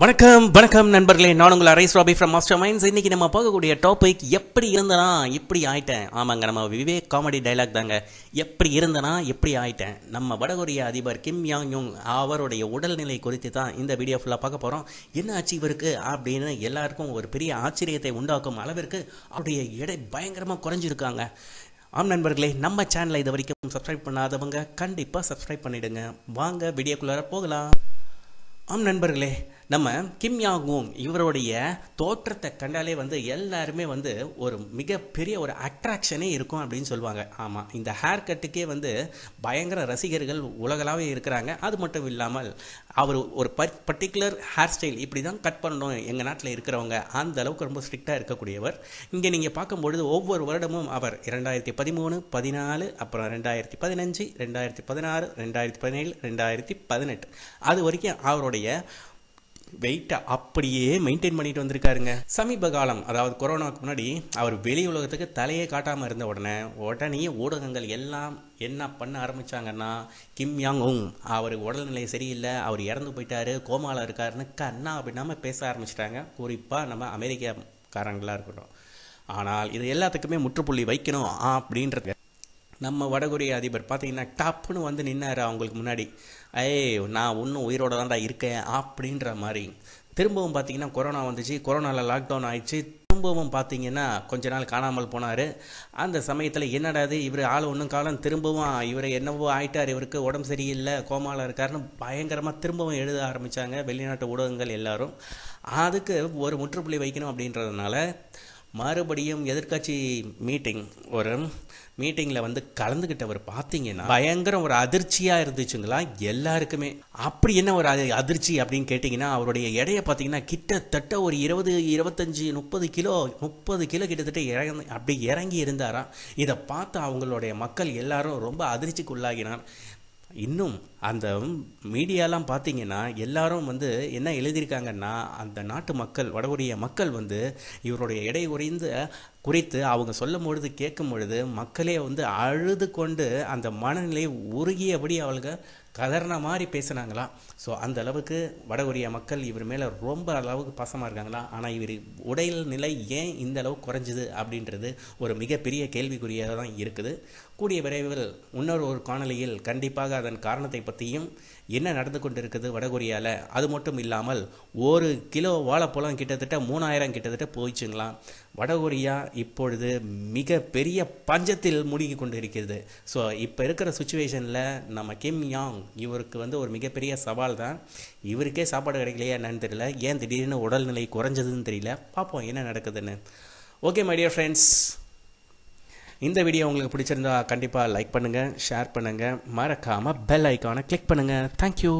வணக்கம் வணக்கம் நண்பர்களே நான் உங்கள் அரைஸ் ராபி ஃப்ரம் மாஸ்டர் மைண்ட்ஸ் இன்றைக்கி நம்ம பார்க்கக்கூடிய டாபிக் எப்படி இருந்தனா எப்படி ஆயிட்டேன் ஆமாங்க நம்ம விவேக் காமெடி டைலாக் தாங்க எப்படி இருந்தனா எப்படி ஆயிட்டேன் நம்ம வடகொரிய அதிபர் கிம் யாங் யோங் அவருடைய உடல்நிலை குறித்து தான் இந்த வீடியோ ஃபுல்லாக பார்க்க போகிறோம் என்ன ஆச்சு இவருக்கு அப்படின்னு எல்லாருக்கும் ஒரு பெரிய ஆச்சரியத்தை உண்டாக்கும் அளவிற்கு அவருடைய எடை பயங்கரமாக குறைஞ்சிருக்காங்க ஆம் நண்பர்களே நம்ம சேனலை இது வரைக்கும் சப்ஸ்கிரைப் பண்ணாதவங்க கண்டிப்பாக சப்ஸ்கிரைப் பண்ணிவிடுங்க வாங்க வீடியோக்குள்ளார போகலாம் ஆம் நண்பர்களே நம்ம கிம் யாங்கும் இவருடைய தோற்றத்தை கண்டாலே வந்து எல்லாருமே வந்து ஒரு மிகப்பெரிய ஒரு அட்ராக்ஷனே இருக்கும் அப்படின்னு சொல்லுவாங்க ஆமாம் இந்த ஹேர் கட்டுக்கே வந்து பயங்கர ரசிகர்கள் உலகளாவே இருக்கிறாங்க அது மட்டும் இல்லாமல் அவர் ஒரு பர்டிகுலர் ஹேர் ஸ்டைல் இப்படி தான் கட் பண்ணணும் எங்கள் நாட்டில் இருக்கிறவங்க அந்த அளவுக்கு ரொம்ப ஸ்ட்ரிக்டாக இருக்கக்கூடியவர் இங்கே நீங்கள் பார்க்கும்பொழுது ஒவ்வொரு வருடமும் அவர் இரண்டாயிரத்தி பதிமூணு பதினாலு அப்புறம் ரெண்டாயிரத்தி பதினஞ்சு ரெண்டாயிரத்தி பதினாறு ரெண்டாயிரத்தி பதினேழு ரெண்டாயிரத்தி பதினெட்டு அது வரைக்கும் அவருடைய வெயிட்டை அப்படியே மெயின்டைன் பண்ணிட்டு வந்திருக்காருங்க சமீப காலம் அதாவது கொரோனாவுக்கு முன்னாடி அவர் வெளி உலகத்துக்கு தலையே காட்டாமல் இருந்த உடனே உடனே ஊடகங்கள் எல்லாம் என்ன பண்ண ஆரம்பித்தாங்கன்னா கிம் யாங் உங் அவர் உடல்நிலை சரியில்லை அவர் இறந்து போயிட்டாரு கோமாவில் இருக்காருன்னு கண்ணா அப்படின்னா பேச ஆரம்பிச்சிட்டாங்க குறிப்பாக நம்ம அமெரிக்காக்காரங்களாக இருக்கட்டும் ஆனால் இது எல்லாத்துக்குமே முற்றுப்புள்ளி வைக்கணும் அப்படின்றது நம்ம வடகொரிய அதிபர் பார்த்தீங்கன்னா டப்புன்னு வந்து நின்னார் அவங்களுக்கு முன்னாடி ஏய் நான் இன்னும் உயிரோட தான்டா இருக்கேன் அப்படின்ற மாதிரி திரும்பவும் பார்த்தீங்கன்னா கொரோனா வந்துச்சு கொரோனாவில் லாக்டவுன் ஆயிடுச்சு திரும்பவும் பார்த்தீங்கன்னா கொஞ்ச நாள் காணாமல் போனார் அந்த சமயத்தில் என்னடாது இவர் ஆள் ஒன்றும் காலம் திரும்பவும் இவர் என்னவோ ஆயிட்டார் இவருக்கு உடம்பு சரியில்லை கோமாவில் இருக்காருன்னு பயங்கரமாக திரும்பவும் எழுத ஆரம்பித்தாங்க வெளிநாட்டு ஊடகங்கள் எல்லாரும் அதுக்கு ஒரு முற்றுப்புள்ளி வைக்கணும் அப்படின்றதுனால மறுபடியும் எதிர்கட்சி மீட்டிங் ஒரு மீட்டிங்கில் வந்து கலந்துக்கிட்டவர் பார்த்தீங்கன்னா பயங்கர ஒரு அதிர்ச்சியாக இருந்துச்சுங்களா எல்லாருக்குமே அப்படி என்ன ஒரு அதிர்ச்சி அப்படின்னு கேட்டிங்கன்னா அவருடைய எடையை பார்த்தீங்கன்னா கிட்டத்தட்ட ஒரு இருபது இருபத்தஞ்சி முப்பது கிலோ முப்பது கிலோ கிட்டத்தட்ட இறங்கி அப்படி இறங்கி இருந்தாராம் இதை பார்த்து அவங்களுடைய மக்கள் எல்லாரும் ரொம்ப அதிர்ச்சிக்குள்ளாகினார் இன்னும் அந்த மீடியாலாம் பார்த்தீங்கன்னா எல்லாரும் வந்து என்ன எழுதியிருக்காங்கன்னா அந்த நாட்டு மக்கள் வடகொரிய மக்கள் வந்து இவருடைய எடை உறைந்த குறித்து அவங்க சொல்லும் பொழுது கேட்கும் பொழுது மக்களே வந்து அழுது கொண்டு அந்த மனநிலையை உருகியபடி அவளுங்க கதர்ன மாதிரி பேசுனாங்களா ஸோ அந்த அளவுக்கு வடகொரிய மக்கள் இவர் மேலே ரொம்ப அளவுக்கு பாசமாக இருக்காங்களா ஆனால் இவர் உடல் நிலை ஏன் இந்த அளவு குறைஞ்சிது அப்படின்றது ஒரு மிகப்பெரிய கேள்விக்குரியதான் தான் இருக்குது கூடிய விரைவில் இன்னொரு ஒரு காணொலியில் கண்டிப்பாக அதன் காரணத்தை பற்றியும் என்ன நடந்து கொண்டு இருக்குது வடகொரியாவில் அது மட்டும் இல்லாமல் ஒரு கிலோ வாழைப்பழம் கிட்டத்தட்ட மூணாயிரம் கிட்டத்தட்ட போயிடுச்சுங்களாம் வடகொரியா இப்பொழுது மிக பெரிய பஞ்சத்தில் மூழ்கி கொண்டு இருக்கிறது ஸோ இப்போ இருக்கிற சுச்சுவேஷனில் நம்ம கிம் யாங் இவருக்கு வந்து ஒரு மிகப்பெரிய சவால் தான் இவருக்கே சாப்பாடு கிடைக்கலையா என்னன்னு தெரியல ஏன் திடீர்னு உடல்நிலை குறைஞ்சதுன்னு தெரியல பார்ப்போம் என்ன நடக்குதுன்னு ஓகே மை டியர் ஃப்ரெண்ட்ஸ் இந்த வீடியோ உங்களுக்கு பிடிச்சிருந்தா கண்டிப்பாக லைக் பண்ணுங்கள் ஷேர் பண்ணுங்கள் மறக்காமல் பெல் ஐக்கானை கிளிக் பண்ணுங்கள் தேங்க்யூ